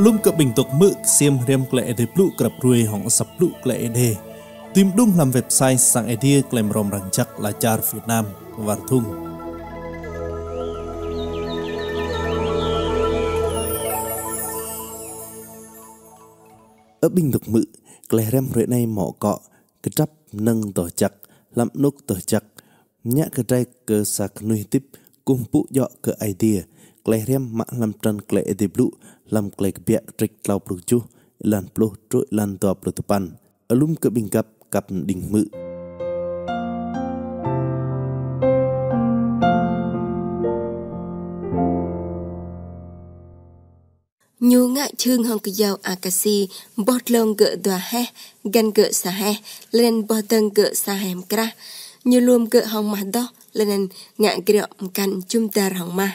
lúc cập bình tục mự xem rem lệ để plu cập ruồi hỏng sập plu lệ đề tìm đúng làm website sang idea làm rom rằng chắc là char Việt Nam và thung ở bình tục mự klem rem rồi này mỏ cọ cái trắp nâng tờ chặt làm nốt tờ chặt nhã cái trai cơ sạc nuôi tiếp cùng phụ dọ cơ idea klehriam ma lam tran kle de blu lam klek bia trik tlau pru chu lan plu tru lan to pru tupan alum ke bingkap kap ding mu nhu ngại thương hong kỳ dầu si bọt lông gỡ đòa he gan gỡ xa he lên bọt tân gỡ xa hem kra nhu luôn gỡ hong mà đó lên ngạn gẹo căn chung ta hong mà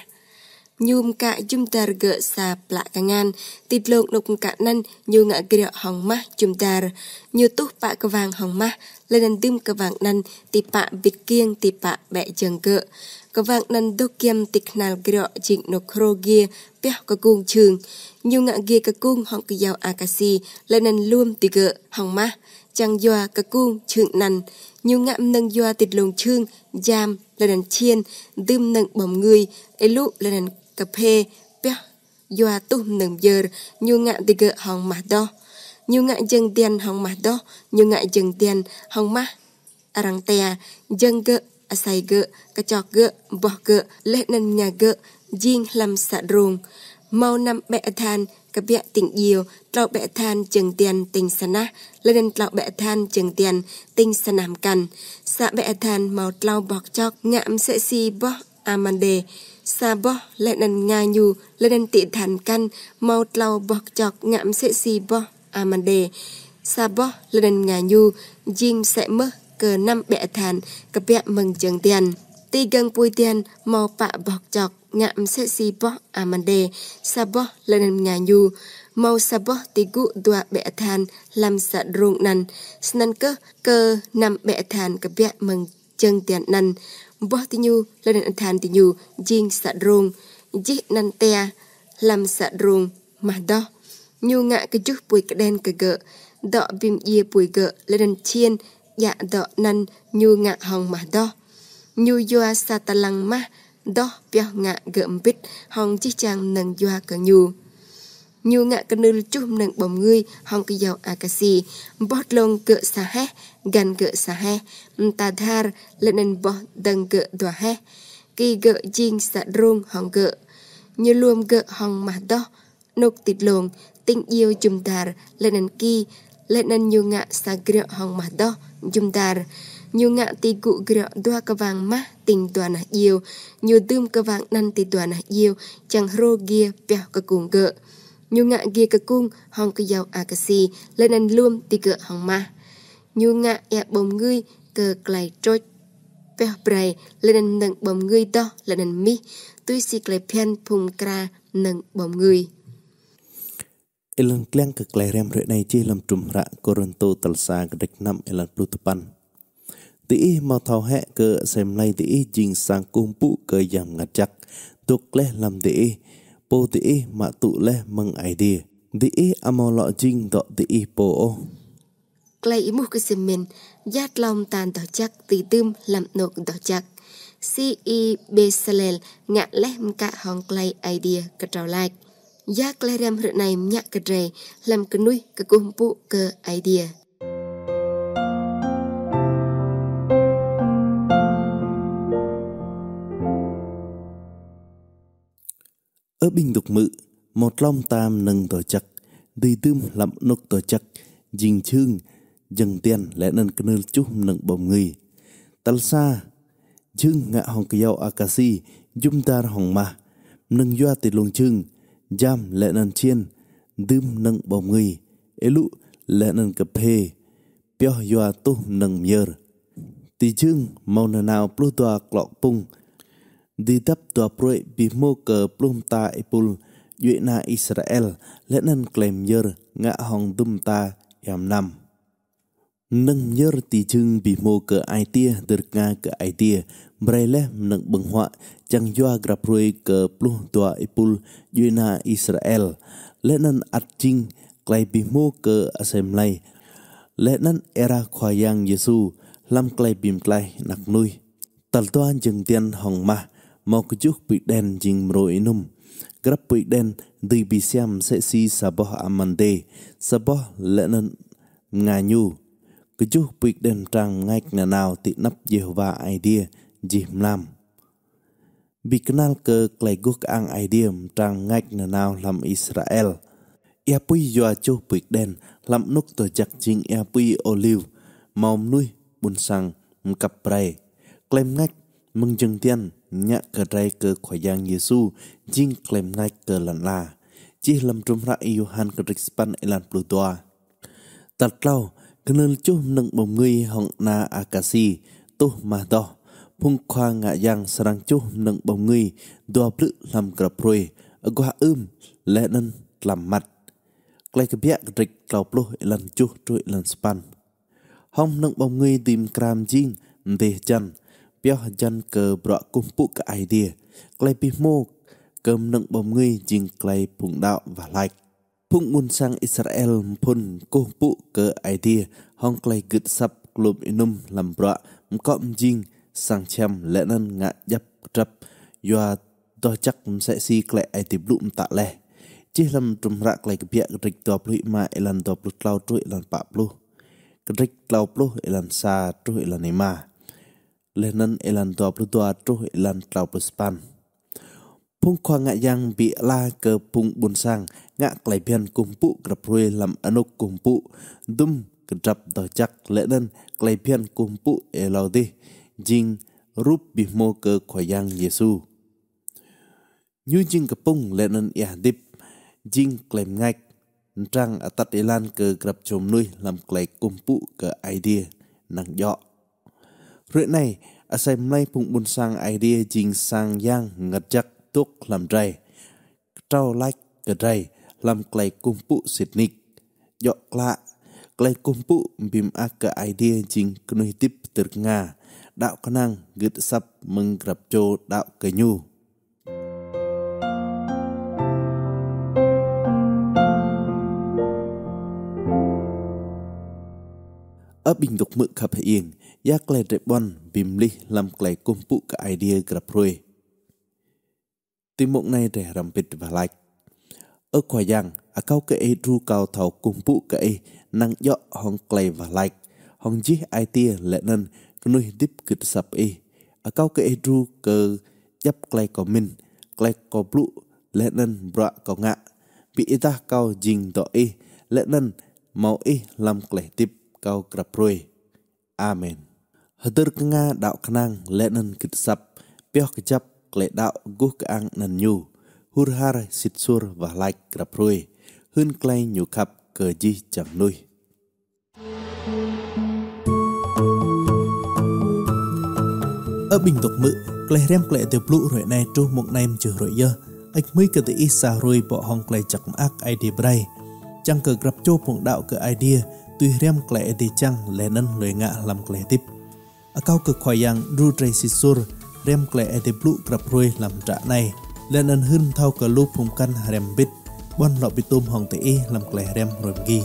nhum ka chum ta gỡ xa plạ cả ngàn tịt lượng đục cả năn nhu ngã kia hỏng mắt chum ta nhu túc bạ cơ vàng hỏng mắt lên năn tim cơ vàng năn tị bạ vịt kiêng tị bạ bẹ trường cỡ cơ vàng năn đô kiêm tịt nà kia chỉnh nô khro kia bẹo cơ cung trường nhu ngã kia cơ cung hỏng cơ giàu akasi lên năn luôn tị gỡ hỏng mắt chẳng doa cơ cung trường năn nhu ngạm nâng doa tịt lồng trương giam lên năn chiên đêm nâng bầm người ấy lúc lên năn cà phê bé do tu nâng giờ như ngạ tì gỡ hòng mà đo như ngạ dân tiền hòng mà đo như ngạ dân tiền hòng mà răng tè dân gỡ asai à gỡ cà chọc gỡ bỏ gỡ lệ nên nhà gỡ dinh làm xạ ruồng mau năm bẹ than cà bẹ tình yêu trọ bẹ than trường tiền tình sà na nên trọ bẹ than trường tiền tình sà nam cần xạ bẹ than màu trao bọc chọc ngạm sẽ si bọc amande sa bo lenan nga nyu lenan ti than kan maut lau bok chok ngam se si bo amande sa bo lenan nga nyu jing sẽ mơ cờ năm bẹ than cặp bẹ mừng trường tiền ti gần pui tiền mau pạ bọc chọc ngạm sẽ si bo amande sa bo lenan nga nyu mau sa bo ti gu dua bẹ than làm sa rung nan snan cơ cờ năm bẹ than cặp bẹ mừng trường tiền nan bó tí nhu là đàn thàn tí nhu dinh sạ rôn dí năn tè làm sạ rôn mà đó nhu ngạ cái chút bùi cái đen cái gợ đọ bìm ye bùi gợ là đàn chiên dạ đọ năn nhu ngạ hồng mà đó nhu yoa sa ta lăng ma đó bèo ngạ gợm bít hồng chi chàng nâng yoa cả nhu nhu ngạ cơ nư chung nâng bòm ngươi hong cơ dầu akasi à bót lông cỡ xa ha gan cỡ xa ha ta thar lên nâng bó đằng cỡ đòa ha kỳ gỡ dinh xa rung hong gỡ như luom gỡ hong mà đó nục tịt lồn tình yêu chung thar lên nâng kỳ lên nâng nhu ngạ xa gỡ hong mà đó chung thar nhiều ngạ tì cụ gỡ đoa cơ vàng má tình toàn nà yêu nhiều tươm cơ vàng năn tì toàn nà yêu chẳng rô gìa bèo cơ cùng gỡ nhu ngạ ghi cơ cung hong cơ dầu à cơ si lên anh luôn tì cỡ hong ma nhu ngạ e bồng ngươi cơ lại trôi bèo bày lên anh nâng bồng ngươi đó lên anh mi tuy si lại phen phùng cra nâng bồng ngươi Ilang e kliang ke klairem re nai chi lam trum ra koronto talsa gdek nam ilang e plutupan. Ti i mau thao hẹ ke xem lay ti i jing sang cung pu ke yam ngat chak. Tuk leh lam ti i po ti i ma tu le mang ai di di i amo jing do ti i po o clay i mu ke sim min yat long tan do chak ti tim lam nok do chak si i besalel ngạ le mka hong clay idea ka trau like yak le rem hrnai mnya ka dre lam ka nui ka kumpu ka idea Öbing mự một long tam nâng tổ chức, đi tươm lậm nục tổ chức, dình chương, dừng tiền lẽ nên cơ nơ chút nâng bồng người. Tal xa, chương ngạ hồng kỳ dạo Akasi, dung ta hồng mà, nâng doa tì lùng chương, giam lẽ nên chiên, tươm nâng bồng người, ế lụ lẽ nên cập thê, bèo doa tu nâng nhờ. Tì chương màu nở nào plú tòa clọ pung, di tap tua proe bi mo ke plum ta ipul yue na Israel le nan claim yer nga hong dum ta yam nam នឹងញើទីជឹងពីមកកអៃទៀទៅកាកអៃទៀប្រៃលេះនឹងបង្ហក់ចឹងយួរក្រាព្រួយកព្លុះតអ៊ីពុលយូណាអ៊ីស្រាអែលលេណានអាត់ជីងក្លៃពីមកកអសេមឡៃលេណានអេរ៉ាខ្វាយ៉ាងយេស៊ូឡាំក្លៃពីមក្លៃណាក់នុយតលតានជឹងទៀនហងម៉ាស់មកយុះពីដែនជីងមរយនំក្របពីដែនឌីប៊ីសាំសេស៊ីសាបោះអាម៉ាន់ទេសបោះលណនងាញូកយុះពីដែនត្រាំងងាច់ណាណៅទីណាប់យេហូវ៉ាអៃឌីជីមឡាំប៊ីក្នាល់កើក្លៃគុកអាងអៃឌីមត្រាំងងាច់ណាណៅឡាំអ៊ីស្រាអែលអ៊ែពុយយោចុះពីដែនឡាំនុកតចាក់ជីងអ៊ែពុយអូលីវម៉ោមនុយប៊ុនសាំងកាប់ប្រៃក្លែមងាច់មឹងជឹងទៀនញាក់កไรកើខ្វយ៉ាងយេស៊ូជីងក្លែមណៃកើលានឡាជីលំរុំរ៉ាយូហានករិកស្ប៉ាន់អេឡានព្លូទ័រតាត់ឡៅកណលជុះនឹងបំងុយហងណាអាកាស៊ីទុះម៉ាដោះភុងខ្វាងាយ៉ាងស្រាំងជុះនឹងបំងុយដួព្រឹកលំក្រព្រួយអកោះអឹមលែនក្លាំម៉ាត់ក្លែកបាក់ក្រិកក្លោប្លុះអេឡានជុះជួយលានស្ប៉ាន់ហំនឹងបំងុយឌីមក្រាមជីងទេចាន់ពះចិនកើប្រក់គុំពុកកៃឌីក្លៃពីមកកឹមនឹងបំងឿជាងក្លៃពុងដៅវ៉ាឡៃភុងមុនសាំងអ៊ីស្រាអែលភុនគុំពុកកើអៃឌីហងក្លៃគិតសាប់ក្លូបអ៊ីនុំលំប្រក់មកកំជីងសាំងឆាំលែនងាក់យ៉ាប់ត្រាប់យោដោះចាក់មិនសេះស៊ីក្លែអៃទីប្លុំតាក់លេះជិះលំទ្រំរាក់ក្លែកភៈរិចតបលុយម៉ាអេឡានតបលុតឡៅទ្រួយអេឡានប៉ប្លុះក្រិចឡៅប្លុះអេឡានសាទ្រួយអេឡានីម៉ា lehnan elan tua plu tua tru elan tlau plu span phung khoa ngạ yang bị la cơ phung bun sang ngạ klai bian cùng phụ grab ruy làm anuk cùng phụ dum grab do chắc lehnan klai bian cùng phụ elau di jing rup bi mo cơ khoa yang yesu như jing kapung lehnan ya dip jing klaim ngạch trang atat elan cơ grab chom nui làm klai cùng phụ cơ idea nang dọ Rưỡi này, ở xây mây phụng bùn sang idea dình sang giang ngật chắc tốt làm rầy. Trao lách gật rầy, làm cây cung phụ xịt nịch. dọc lạ, cây cung phụ bìm ác cả idea dình cunui tiếp từ ngà. Đạo khả năng gật sắp mừng gặp cho đạo cờ nhu. ở bình tục mự khập yên yak le debon bimli lam klai kumpu ka idea grab rui. Timok này để rầm bịt và lạch. Ở quả giang, a cao ka e ru cao thảo kumpu ka e nang yo hong klai và lạch. Hong ji idea lệ nên nuôi dip kịch sập e. A cao ka e ru cơ yap klai có min, klai có blue lệ nên bra có ngạ. Bị ita cao jing đỏ e lệ nên mau e lam klai tip cao grab rui. Amen. Hederkenga đạo knang lenen kitsap piok kejap kle đạo guh keang nan nyu hurhar sitsur vahlaik kraprui hun klein nyu khap ke ji chang nui ở bình tục mự ក្លេះរាមក្លេះទៅព្លុរួយណែទុះមកណែមជឺរួយយើអិចមួយកទៅអ៊ីសារួយបោហងក្លេះចាក់អាក់អៃឌីប្រៃចាំងកើក្រាប់ជោពង đạo កើអៃឌីទុយរាមក្លេះអេទីចាំងលែននលុយងាក់ឡាំក្លេះទីប akau ke khoyang ru tre sisur rem kle ate blu krap roi lam tra này le nan hun thau ka lu phum kan rem bit bon lo bitum hong te e lam kle rem roi gi